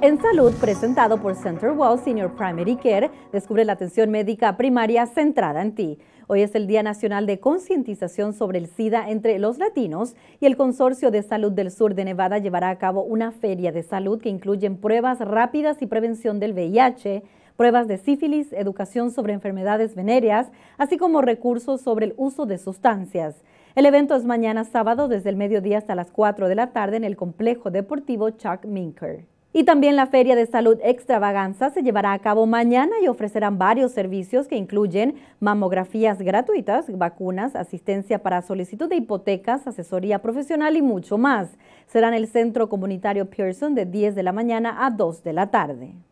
En Salud, presentado por Center CenterWell Senior Primary Care, descubre la atención médica primaria centrada en ti. Hoy es el Día Nacional de Concientización sobre el SIDA entre los latinos y el Consorcio de Salud del Sur de Nevada llevará a cabo una feria de salud que incluye pruebas rápidas y prevención del VIH, pruebas de sífilis, educación sobre enfermedades venéreas, así como recursos sobre el uso de sustancias. El evento es mañana sábado desde el mediodía hasta las 4 de la tarde en el complejo deportivo Chuck Minker. Y también la Feria de Salud Extravaganza se llevará a cabo mañana y ofrecerán varios servicios que incluyen mamografías gratuitas, vacunas, asistencia para solicitud de hipotecas, asesoría profesional y mucho más. Será en el Centro Comunitario Pearson de 10 de la mañana a 2 de la tarde.